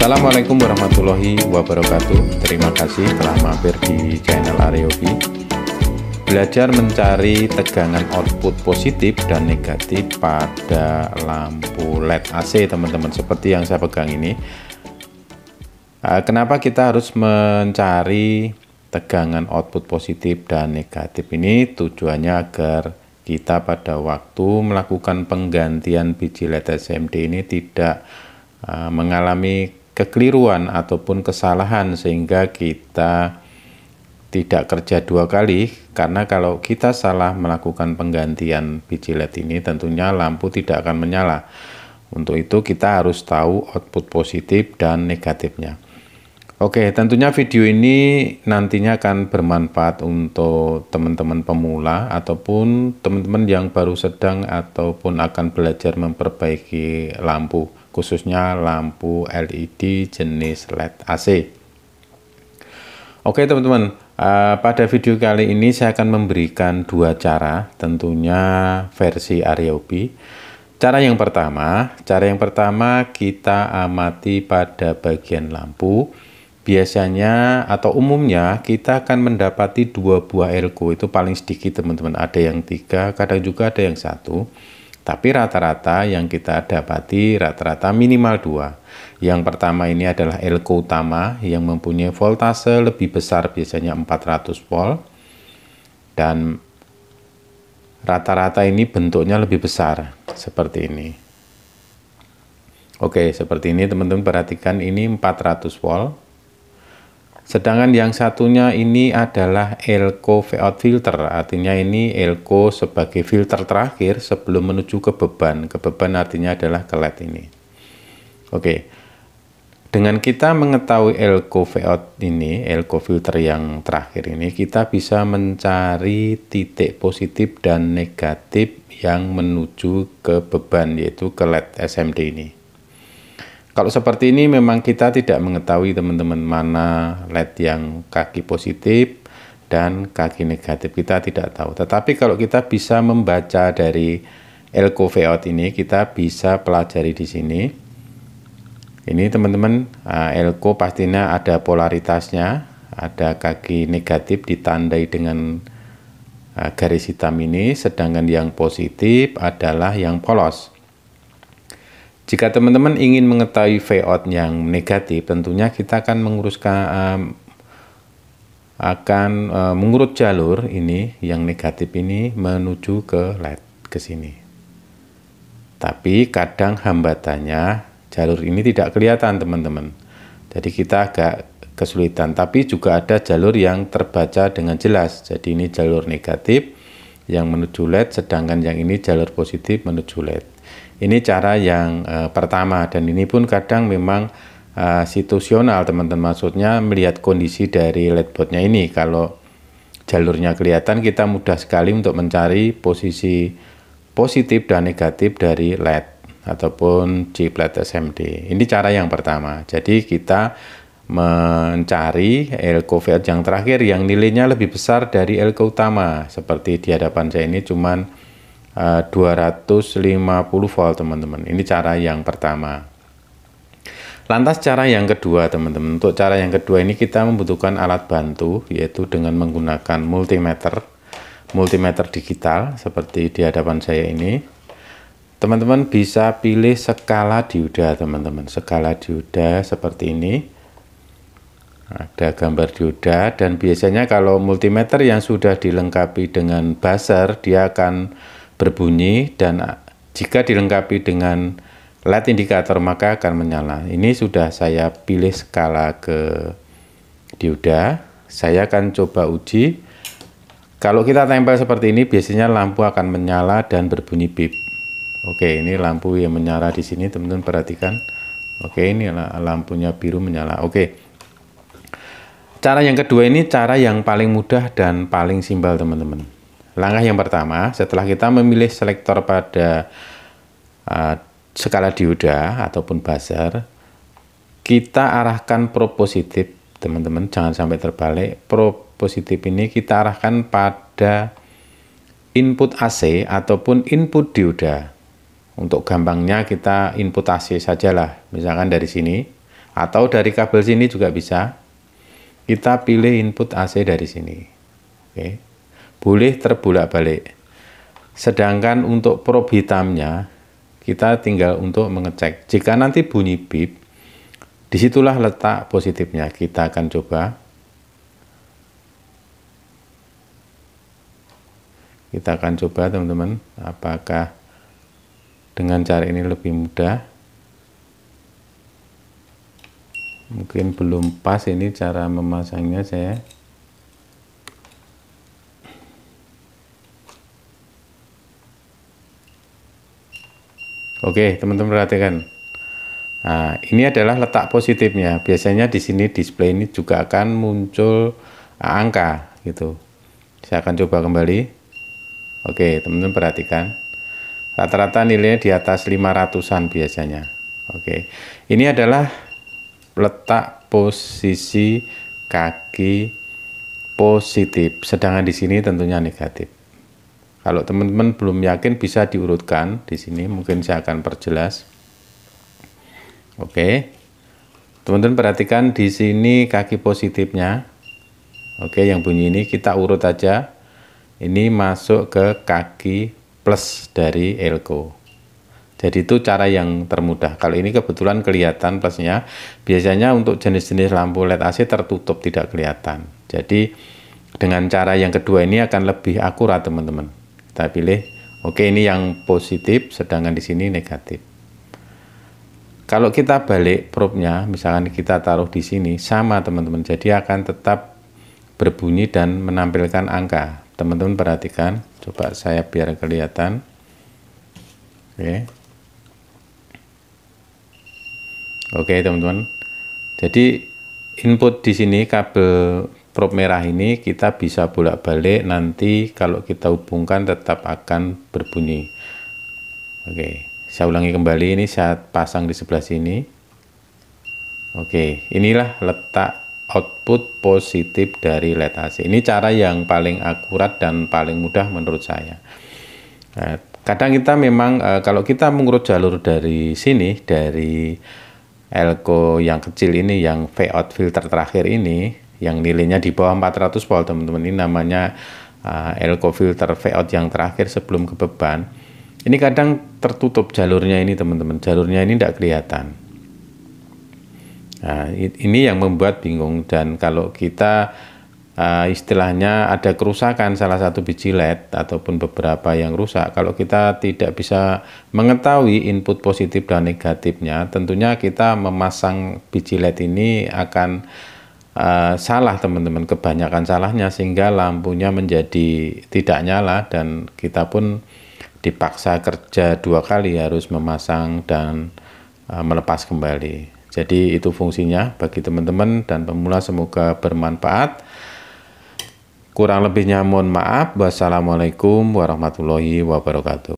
Assalamualaikum warahmatullahi wabarakatuh Terima kasih telah mampir di channel Areogi Belajar mencari tegangan output positif dan negatif pada lampu LED AC teman-teman Seperti yang saya pegang ini eh, Kenapa kita harus mencari tegangan output positif dan negatif ini tujuannya agar kita pada waktu melakukan penggantian biji LED SMD ini tidak eh, mengalami kekeliruan ataupun kesalahan sehingga kita tidak kerja dua kali karena kalau kita salah melakukan penggantian biji LED ini tentunya lampu tidak akan menyala. Untuk itu kita harus tahu output positif dan negatifnya. Oke, tentunya video ini nantinya akan bermanfaat untuk teman-teman pemula ataupun teman-teman yang baru sedang ataupun akan belajar memperbaiki lampu khususnya lampu LED jenis LED AC. Oke teman-teman, uh, pada video kali ini saya akan memberikan dua cara tentunya versi Ariobi. E cara yang pertama, cara yang pertama kita amati pada bagian lampu. Biasanya atau umumnya kita akan mendapati dua buah elko itu paling sedikit teman-teman. Ada yang tiga, kadang juga ada yang satu. Tapi rata-rata yang kita dapati rata-rata minimal dua. Yang pertama ini adalah elko utama yang mempunyai voltase lebih besar biasanya 400 volt dan rata-rata ini bentuknya lebih besar seperti ini. Oke, seperti ini teman-teman perhatikan ini 400 volt Sedangkan yang satunya ini adalah elko Vout filter, artinya ini elko sebagai filter terakhir sebelum menuju ke beban. Ke beban artinya adalah ke LED ini. Oke. Dengan kita mengetahui elko Vout ini, elko filter yang terakhir ini, kita bisa mencari titik positif dan negatif yang menuju ke beban yaitu ke LED SMD ini. Kalau seperti ini memang kita tidak mengetahui teman-teman mana led yang kaki positif dan kaki negatif kita tidak tahu. Tetapi kalau kita bisa membaca dari elko out ini kita bisa pelajari di sini. Ini teman-teman eh, elko pastinya ada polaritasnya, ada kaki negatif ditandai dengan eh, garis hitam ini, sedangkan yang positif adalah yang polos. Jika teman-teman ingin mengetahui payout yang negatif, tentunya kita akan menguruskan um, akan uh, mengurut jalur ini yang negatif ini menuju ke led ke sini. Tapi kadang hambatannya jalur ini tidak kelihatan teman-teman. Jadi kita agak kesulitan. Tapi juga ada jalur yang terbaca dengan jelas. Jadi ini jalur negatif yang menuju led, sedangkan yang ini jalur positif menuju led. Ini cara yang e, pertama dan ini pun kadang memang e, situasional teman-teman. Maksudnya melihat kondisi dari leadboardnya ini. Kalau jalurnya kelihatan kita mudah sekali untuk mencari posisi positif dan negatif dari LED ataupun chip LED SMD. Ini cara yang pertama. Jadi kita mencari elko yang terakhir yang nilainya lebih besar dari elko utama. Seperti di hadapan saya ini cuman 250 eh, volt teman-teman ini cara yang pertama lantas cara yang kedua teman-teman untuk cara yang kedua ini kita membutuhkan alat bantu yaitu dengan menggunakan multimeter multimeter digital seperti di hadapan saya ini teman-teman bisa pilih skala dioda teman-teman skala dioda seperti ini ada gambar dioda dan biasanya kalau multimeter yang sudah dilengkapi dengan buzzer dia akan berbunyi dan jika dilengkapi dengan LED indikator maka akan menyala. Ini sudah saya pilih skala ke dioda. Saya akan coba uji. Kalau kita tempel seperti ini biasanya lampu akan menyala dan berbunyi pip. Oke, ini lampu yang menyala di sini, teman-teman perhatikan. Oke, ini lampunya biru menyala. Oke. Cara yang kedua ini cara yang paling mudah dan paling simpel, teman-teman. Langkah yang pertama, setelah kita memilih selektor pada uh, skala dioda ataupun buzzer, kita arahkan propositif, teman-teman, jangan sampai terbalik. Propositif ini kita arahkan pada input AC ataupun input dioda. Untuk gampangnya kita input AC sajalah, misalkan dari sini atau dari kabel sini juga bisa. Kita pilih input AC dari sini. Oke. Okay boleh terbolak-balik. Sedangkan untuk probe hitamnya, kita tinggal untuk mengecek. Jika nanti bunyi pip, disitulah letak positifnya. Kita akan coba. Kita akan coba teman-teman, apakah dengan cara ini lebih mudah. Mungkin belum pas ini cara memasangnya saya. Oke, teman-teman perhatikan. Nah, ini adalah letak positifnya. Biasanya di sini display ini juga akan muncul ah, angka gitu. Saya akan coba kembali. Oke, teman-teman perhatikan. Rata-rata nilainya di atas 500-an biasanya. Oke. Ini adalah letak posisi kaki positif, sedangkan di sini tentunya negatif. Kalau teman-teman belum yakin bisa diurutkan di sini, mungkin saya akan perjelas. Oke. Teman-teman perhatikan di sini kaki positifnya. Oke, yang bunyi ini kita urut aja. Ini masuk ke kaki plus dari elko. Jadi itu cara yang termudah. Kalau ini kebetulan kelihatan plusnya. Biasanya untuk jenis-jenis lampu LED AC tertutup tidak kelihatan. Jadi dengan cara yang kedua ini akan lebih akurat teman-teman. Kita pilih, oke ini yang positif, sedangkan di sini negatif. Kalau kita balik probe-nya, misalkan kita taruh di sini, sama teman-teman. Jadi akan tetap berbunyi dan menampilkan angka. Teman-teman perhatikan, coba saya biar kelihatan. Oke. Oke, teman-teman. Jadi input di sini kabel probe merah ini kita bisa bolak-balik nanti kalau kita hubungkan tetap akan berbunyi oke saya ulangi kembali ini saya pasang di sebelah sini oke inilah letak output positif dari LED AC ini cara yang paling akurat dan paling mudah menurut saya nah, kadang kita memang eh, kalau kita mengurut jalur dari sini dari elko yang kecil ini yang V out filter terakhir ini yang nilainya di bawah 400 volt teman-teman ini namanya uh, eh, elko filter VOUT yang terakhir sebelum kebeban ini kadang tertutup jalurnya ini teman-teman jalurnya ini tidak kelihatan nah, ini yang membuat bingung dan kalau kita uh, istilahnya ada kerusakan salah satu biji LED ataupun beberapa yang rusak kalau kita tidak bisa mengetahui input positif dan negatifnya tentunya kita memasang biji LED ini akan uh, salah teman-teman kebanyakan salahnya sehingga lampunya menjadi tidak nyala dan kita pun dipaksa kerja dua kali harus memasang dan uh, melepas kembali jadi itu fungsinya bagi teman-teman dan pemula semoga bermanfaat kurang lebihnya mohon maaf wassalamualaikum warahmatullahi wabarakatuh